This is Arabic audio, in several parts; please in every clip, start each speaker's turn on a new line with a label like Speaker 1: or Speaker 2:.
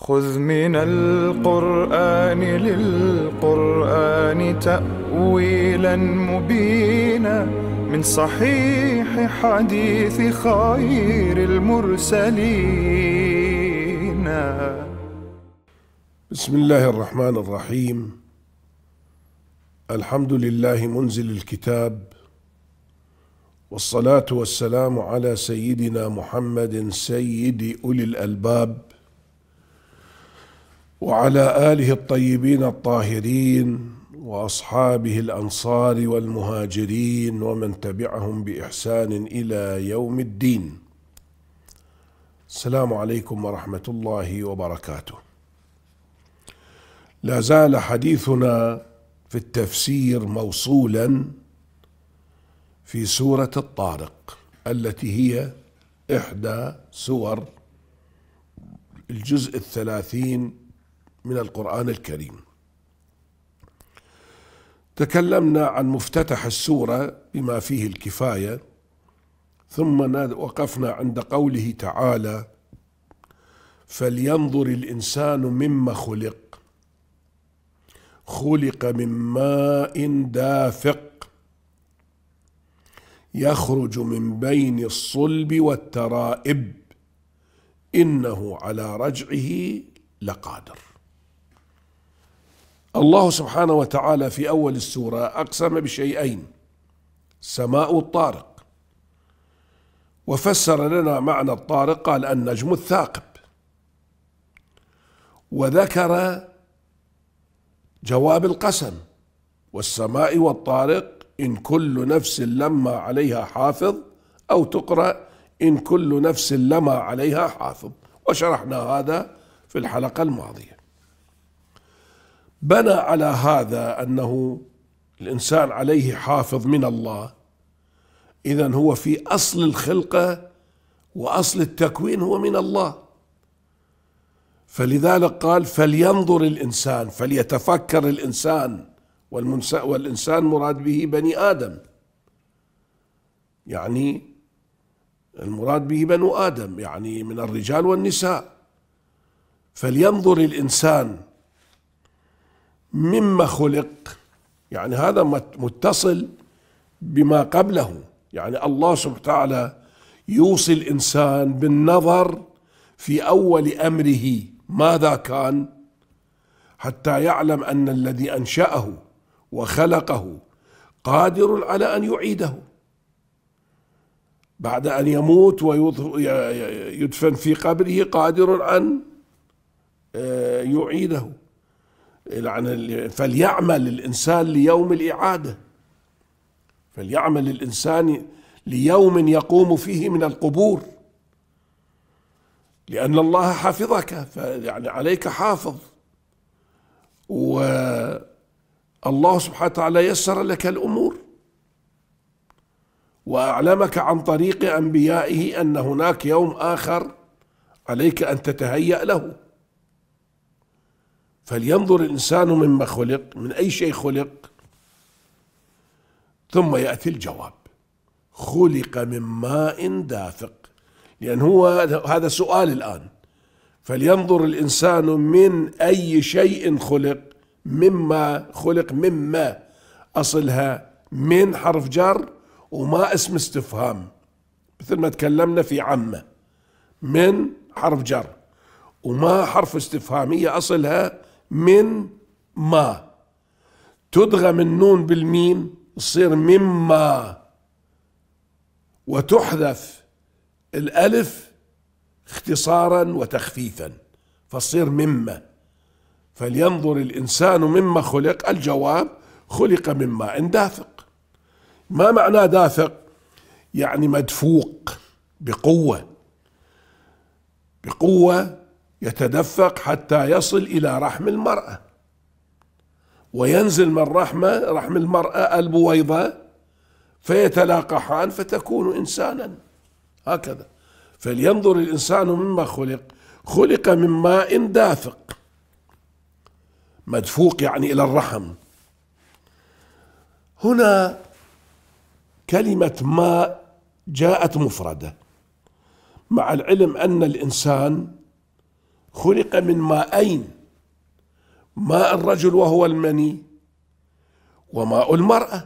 Speaker 1: خذ من القرآن للقرآن تأويلا مبينا من صحيح حديث خير المرسلين بسم الله الرحمن الرحيم الحمد لله منزل الكتاب والصلاة والسلام على سيدنا محمد سيد أولي الألباب وعلى اله الطيبين الطاهرين واصحابه الانصار والمهاجرين ومن تبعهم باحسان الى يوم الدين السلام عليكم ورحمه الله وبركاته لا زال حديثنا في التفسير موصولا في سوره الطارق التي هي احدى سور الجزء الثلاثين من القرآن الكريم تكلمنا عن مفتتح السورة بما فيه الكفاية ثم وقفنا عند قوله تعالى فلينظر الإنسان مما خلق خلق من ماء دافق يخرج من بين الصلب والترائب إنه على رجعه لقادر الله سبحانه وتعالى في أول السورة أقسم بشيئين سماء الطارق وفسر لنا معنى الطارق قال النجم الثاقب وذكر جواب القسم والسماء والطارق إن كل نفس لما عليها حافظ أو تقرأ إن كل نفس لما عليها حافظ وشرحنا هذا في الحلقة الماضية بنى على هذا انه الانسان عليه حافظ من الله اذا هو في اصل الخلقه واصل التكوين هو من الله فلذلك قال فلينظر الانسان فليتفكر الانسان والانسان مراد به بني ادم يعني المراد به بنو ادم يعني من الرجال والنساء فلينظر الانسان مما خلق يعني هذا متصل بما قبله يعني الله سبحانه وتعالى يوصي الانسان بالنظر في اول امره ماذا كان حتى يعلم ان الذي انشاه وخلقه قادر على ان يعيده بعد ان يموت ويدفن في قبره قادر ان آه، يعيده عن فليعمل الإنسان ليوم الإعادة فليعمل الإنسان ليوم يقوم فيه من القبور لأن الله حافظك فيعني عليك حافظ والله سبحانه وتعالى يسر لك الأمور وأعلمك عن طريق أنبيائه أن هناك يوم آخر عليك أن تتهيأ له فلينظر الإنسان مما خلق من أي شيء خلق ثم يأتي الجواب خلق من ماء دافق لأن هو هذا سؤال الآن فلينظر الإنسان من أي شيء خلق مما خلق مما أصلها من حرف جر وما اسم استفهام مثل ما تكلمنا في عمة من حرف جر وما حرف استفهامية أصلها من ما تدغم النون بالميم تصير مما وتحذف الألف اختصارا وتخفيفا فتصير مما فلينظر الإنسان مما خلق الجواب خلق مما إن دافق ما معنى دافق يعني مدفوق بقوة بقوة يتدفق حتى يصل إلى رحم المرأة وينزل من رحمة رحم المرأة البويضة فيتلاقحان فتكون إنسانا هكذا فلينظر الإنسان مما خلق خلق من ماء دافق مدفوق يعني إلى الرحم هنا كلمة ماء جاءت مفردة مع العلم أن الإنسان خلق من ماءين ماء الرجل وهو المني وماء المرأة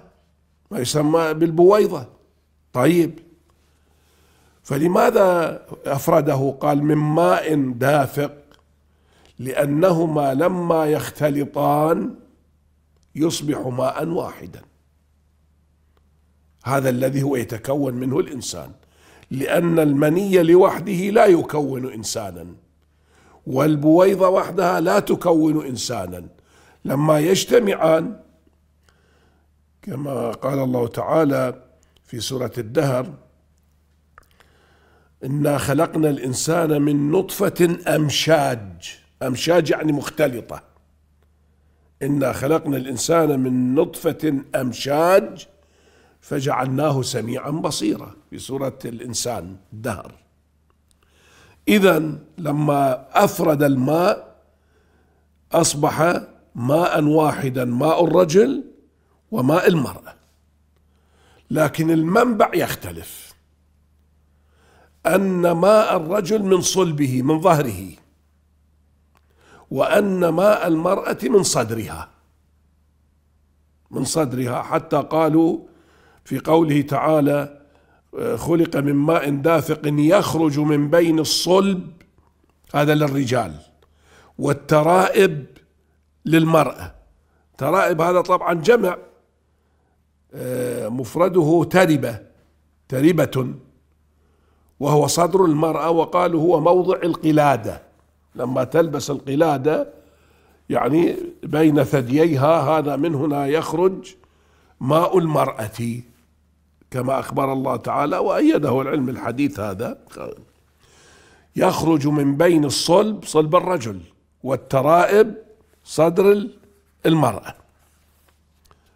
Speaker 1: ما يسمى بالبويضة طيب فلماذا أفرده قال من ماء دافق لأنهما لما يختلطان يصبح ماء واحدا هذا الذي هو يتكون منه الإنسان لأن المني لوحده لا يكون إنسانا والبويضة وحدها لا تكون إنسانا لما يجتمعان كما قال الله تعالى في سورة الدهر إنا خلقنا الإنسان من نطفة أمشاج أمشاج يعني مختلطة إنا خلقنا الإنسان من نطفة أمشاج فجعلناه سميعا بصيرا في سورة الإنسان الدهر إذا لما أفرد الماء أصبح ماء واحدا ماء الرجل وماء المرأة لكن المنبع يختلف أن ماء الرجل من صلبه من ظهره وأن ماء المرأة من صدرها من صدرها حتى قالوا في قوله تعالى خلق من ماء دافق يخرج من بين الصلب هذا للرجال والترائب للمرأة ترائب هذا طبعا جمع آه، مفرده تربة تربة وهو صدر المرأة وقالوا هو موضع القلادة لما تلبس القلادة يعني بين ثدييها هذا من هنا يخرج ماء المرأة كما أخبر الله تعالى وأيده العلم الحديث هذا يخرج من بين الصلب صلب الرجل والترائب صدر المرأة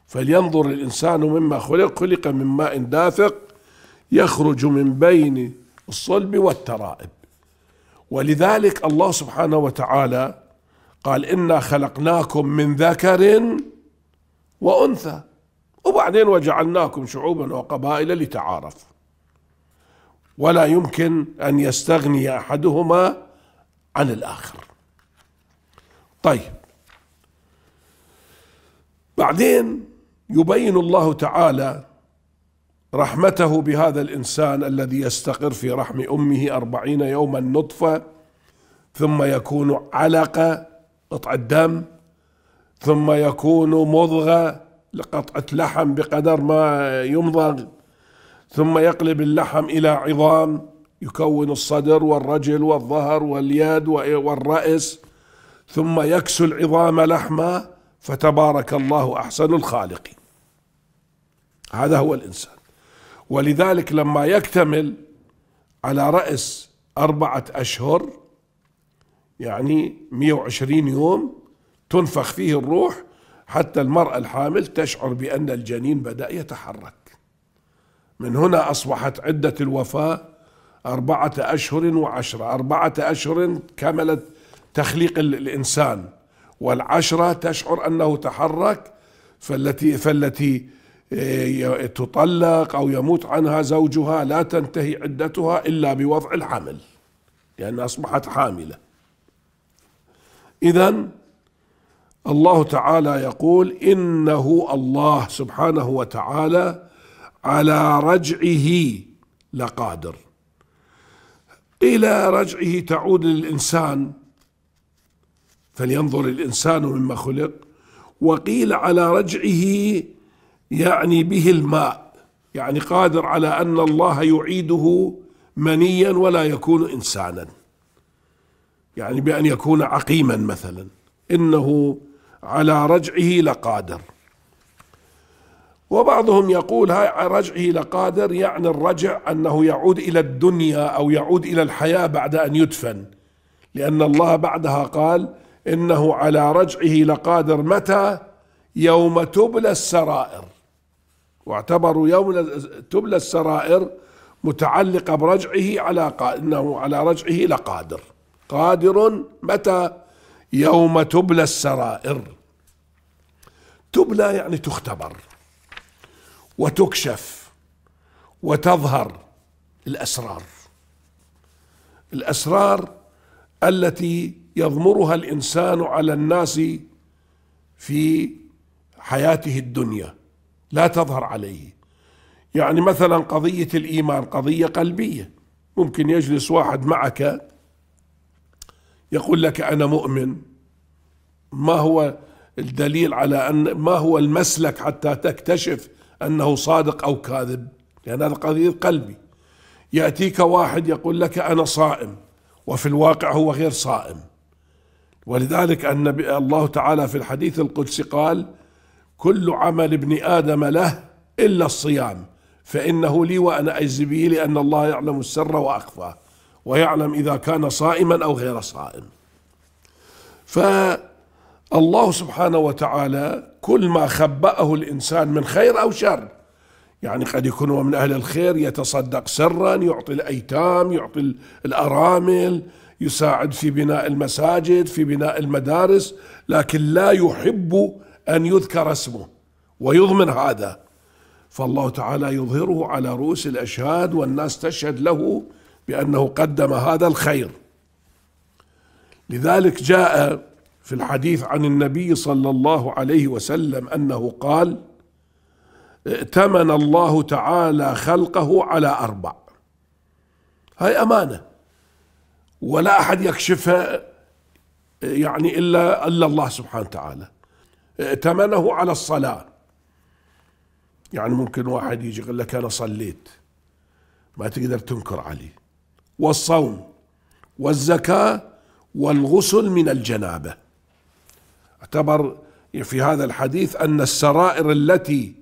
Speaker 1: فلينظر الإنسان مما خلق خلق من ماء دافق يخرج من بين الصلب والترائب ولذلك الله سبحانه وتعالى قال إنا خلقناكم من ذكر وأنثى وبعدين وجعلناكم شعوبا وقبائل لتعارفوا ولا يمكن ان يستغني احدهما عن الاخر طيب بعدين يبين الله تعالى رحمته بهذا الانسان الذي يستقر في رحم امه اربعين يوما نطفه ثم يكون علقه قطع الدم ثم يكون مضغه لقطعة لحم بقدر ما يمضغ ثم يقلب اللحم إلى عظام يكون الصدر والرجل والظهر واليد والرأس ثم يكسو العظام لحما فتبارك الله أحسن الخالقين هذا هو الإنسان ولذلك لما يكتمل على رأس أربعة أشهر يعني 120 يوم تنفخ فيه الروح حتى المرأة الحامل تشعر بأن الجنين بدأ يتحرك من هنا أصبحت عدة الوفاة أربعة أشهر وعشرة أربعة أشهر كملت تخليق الإنسان والعشرة تشعر أنه تحرك فالتي فالتي آه، تطلق أو يموت عنها زوجها لا تنتهي عدتها إلا بوضع الحمل لأن أصبحت حاملة إذا الله تعالى يقول انه الله سبحانه وتعالى على رجعه لقادر الى رجعه تعود للانسان فلينظر الانسان مما خلق وقيل على رجعه يعني به الماء يعني قادر على ان الله يعيده منيا ولا يكون انسانا يعني بان يكون عقيما مثلا انه على رجعه لقادر وبعضهم يقول هاي رجعه لقادر يعني الرجع أنه يعود إلى الدنيا أو يعود إلى الحياة بعد أن يدفن لأن الله بعدها قال إنه على رجعه لقادر متى يوم تبلى السرائر واعتبروا يوم تبلى السرائر متعلقة برجعه على إنه على رجعه لقادر قادر متى يوم تبلى السرائر تبلى يعني تختبر وتكشف وتظهر الاسرار الاسرار التي يضمرها الانسان على الناس في حياته الدنيا لا تظهر عليه يعني مثلا قضيه الايمان قضيه قلبيه ممكن يجلس واحد معك يقول لك انا مؤمن ما هو الدليل على ان ما هو المسلك حتى تكتشف انه صادق او كاذب لان يعني هذا قضيه قلبي ياتيك واحد يقول لك انا صائم وفي الواقع هو غير صائم ولذلك ان الله تعالى في الحديث القدسي قال كل عمل ابن ادم له الا الصيام فانه لي وانا اجزي به لان الله يعلم السر واخفاه ويعلم إذا كان صائما أو غير صائم فالله سبحانه وتعالى كل ما خبأه الإنسان من خير أو شر يعني قد يكون هو من أهل الخير يتصدق سرا يعطي الأيتام يعطي الأرامل يساعد في بناء المساجد في بناء المدارس لكن لا يحب أن يذكر اسمه ويضمن هذا فالله تعالى يظهره على رؤوس الأشهاد والناس تشهد له بأنه قدم هذا الخير لذلك جاء في الحديث عن النبي صلى الله عليه وسلم أنه قال ائتمن الله تعالى خلقه على أربع هاي أمانة ولا أحد يكشفها يعني إلا إلا الله سبحانه وتعالى ائتمنه على الصلاة يعني ممكن واحد يجي يقول لك أنا صليت ما تقدر تنكر عليه والصوم والزكاة والغسل من الجنابة اعتبر في هذا الحديث أن السرائر التي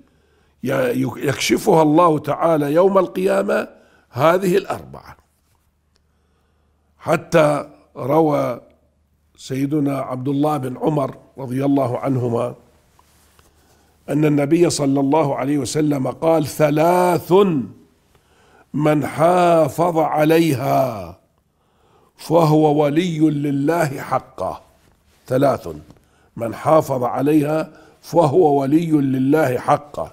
Speaker 1: يكشفها الله تعالى يوم القيامة هذه الأربعة حتى روى سيدنا عبد الله بن عمر رضي الله عنهما أن النبي صلى الله عليه وسلم قال ثلاث من حافظ عليها فهو ولي لله حقا ثلاث من حافظ عليها فهو ولي لله حقا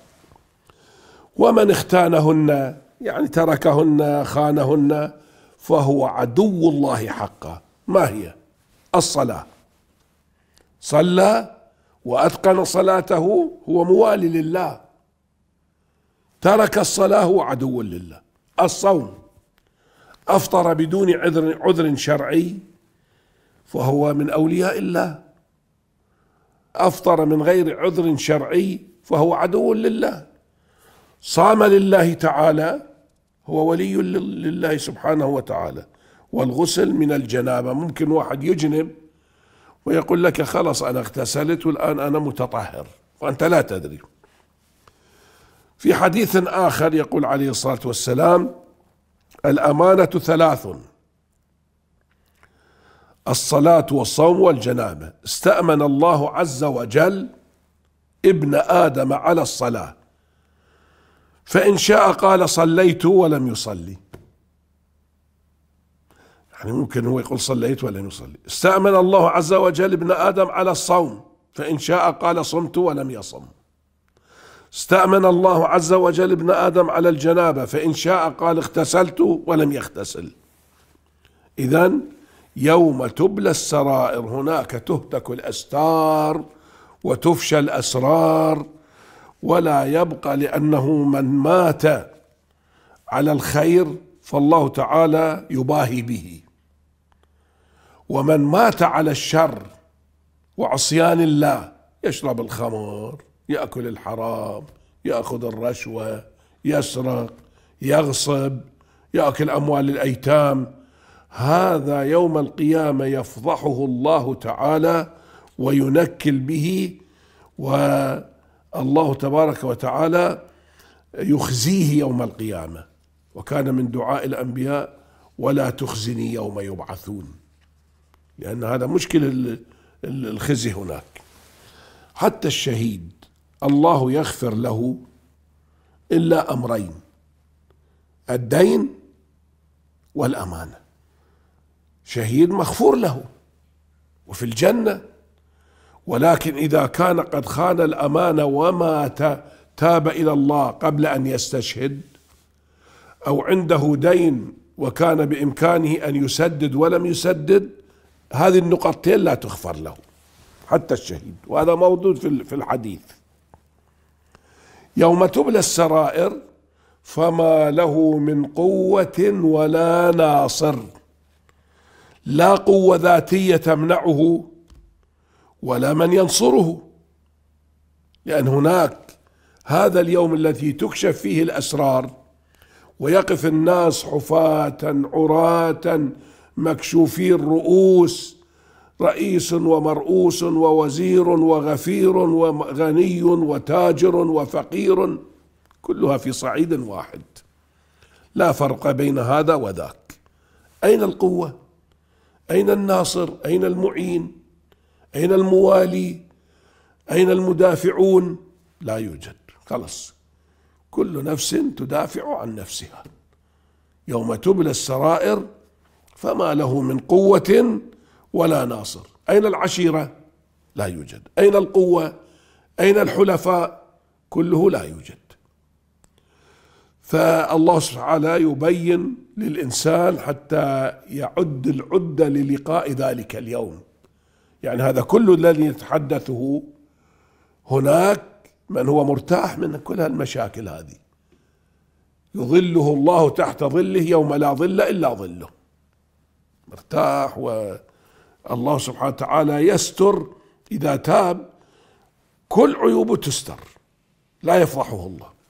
Speaker 1: ومن اختانهن يعني تركهن خانهن فهو عدو الله حقا ما هي الصلاة صلى وأتقن صلاته هو موالي لله ترك الصلاة هو عدو لله الصوم أفطر بدون عذر, عذر شرعي فهو من أولياء الله أفطر من غير عذر شرعي فهو عدو لله صام لله تعالى هو ولي لله سبحانه وتعالى والغسل من الجنابة ممكن واحد يجنب ويقول لك خلاص أنا اغتسلت والآن أنا متطهر وأنت لا تدري في حديث آخر يقول عليه الصلاة والسلام الأمانة ثلاث الصلاة والصوم والجنابة استأمن الله عز وجل ابن آدم على الصلاة فإن شاء قال صليت ولم يصلي يعني ممكن هو يقول صليت ولم يصلي استأمن الله عز وجل ابن آدم على الصوم فإن شاء قال صمت ولم يصم استأمن الله عز وجل ابن آدم على الجنابة فإن شاء قال اغتسلت ولم يغتسل إذا يوم تبلى السرائر هناك تهتك الأستار وتفشى الأسرار ولا يبقى لأنه من مات على الخير فالله تعالى يباهي به ومن مات على الشر وعصيان الله يشرب الخمر ياكل الحرام ياخذ الرشوه يسرق يغصب ياكل اموال الايتام هذا يوم القيامه يفضحه الله تعالى وينكل به والله تبارك وتعالى يخزيه يوم القيامه وكان من دعاء الانبياء ولا تخزني يوم يبعثون لان هذا مشكل الخزي هناك حتى الشهيد الله يغفر له إلا أمرين الدين والأمانة شهيد مغفور له وفي الجنة ولكن إذا كان قد خان الأمانة ومات تاب إلى الله قبل أن يستشهد أو عنده دين وكان بإمكانه أن يسدد ولم يسدد هذه النقطتين لا تغفر له حتى الشهيد وهذا موجود في الحديث يوم تبلى السرائر فما له من قوة ولا ناصر لا قوة ذاتية تمنعه ولا من ينصره لأن هناك هذا اليوم الذي تكشف فيه الأسرار ويقف الناس حفاة عراة مكشوفي الرؤوس رئيس ومرؤوس ووزير وغفير وغني وتاجر وفقير كلها في صعيد واحد لا فرق بين هذا وذاك اين القوه اين الناصر اين المعين اين الموالي اين المدافعون لا يوجد خلص كل نفس تدافع عن نفسها يوم تبلى السرائر فما له من قوه ولا ناصر أين العشيرة لا يوجد أين القوة أين الحلفاء كله لا يوجد فالله سبحانه وتعالى يبين للإنسان حتى يعد العدة للقاء ذلك اليوم يعني هذا كل الذي نتحدثه هناك من هو مرتاح من كل هالمشاكل هذه يظله الله تحت ظله يوم لا ظل إلا ظله مرتاح و الله سبحانه وتعالى يستر إذا تاب كل عيوبه تستر لا يفضحه الله